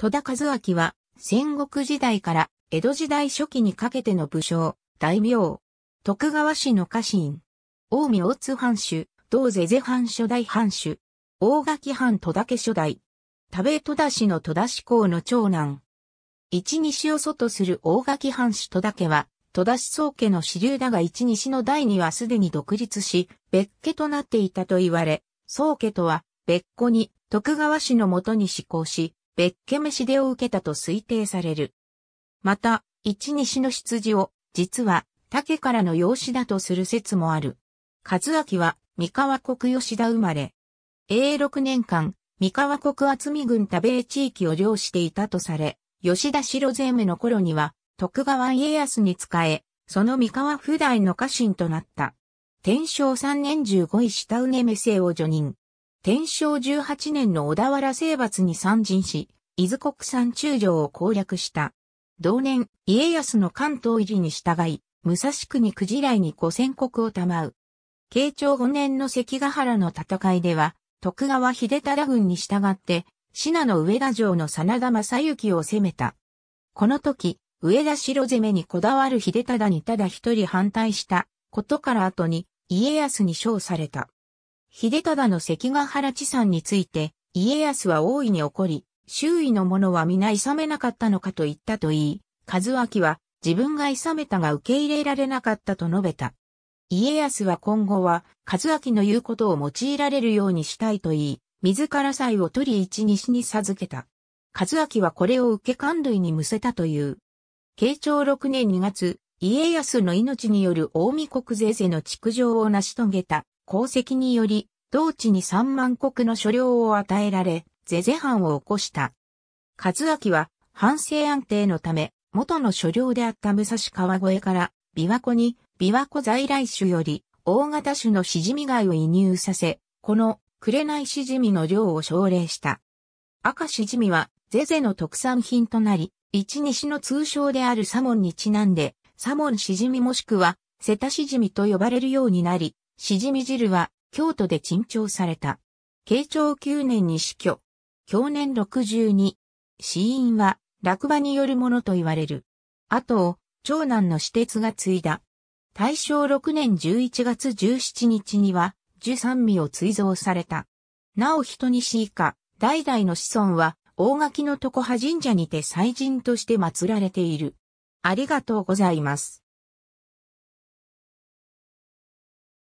戸田和明は、戦国時代から江戸時代初期にかけての武将、大名、徳川氏の家臣、大見大津藩主、同是瀬藩初代藩主、大垣藩戸田家初代、田部戸田氏の戸田志公の長男。一西を外する大垣藩主戸田家は、戸田思想家の支流だが一西の代にはすでに独立し、別家となっていたと言われ、宗家とは別個に徳川氏のもとに施行し、別家飯でを受けたと推定される。また、一西の羊を、実は、竹からの養子だとする説もある。和明は、三河国吉田生まれ。永6年間、三河国厚見郡田米地域を領していたとされ、吉田城税務の頃には、徳川家康に仕え、その三河府代の家臣となった。天正3年15位下梅目生を除任。天正18年の小田原征伐に参陣し、伊豆国産中将を攻略した。同年、家康の関東入りに従い、武蔵国九時来に五千国を賜う。慶長5年の関ヶ原の戦いでは、徳川秀忠軍に従って、信濃上田城の真田正幸を攻めた。この時、上田城攻めにこだわる秀忠にただ一人反対したことから後に家康に称された。秀忠の関ヶ原地産について、家康は大いに怒り、周囲の者は皆諌めなかったのかと言ったと言い、和明は自分が諌めたが受け入れられなかったと述べた。家康は今後は、和明の言うことを用いられるようにしたいと言い、自ら祭を取り一西に授けた。和明はこれを受け官類にむせたという。慶長6年2月、家康の命による大見国税制の築城を成し遂げた功績により、同地に3万国の所領を与えられ、是々藩を起こした。和明は、反政安定のため、元の所領であった武蔵川越から琵琶湖に琵琶湖在来種より大型種のシジミ貝を移入させ、この紅シジミの量を奨励した。赤シジミはゼゼの特産品となり、一西の通称であるサモンにちなんで、サモンシジミもしくはセタシジミと呼ばれるようになり、しじみ汁は京都で珍重された。慶長9年に死去。去年62。死因は落馬によるものと言われる。後を長男の私鉄が継いだ。大正6年11月17日には、十三味を追贈された。なお人にし以下、代々の子孫は、大垣の床派神社にて祭神として祀られている。ありがとうございます。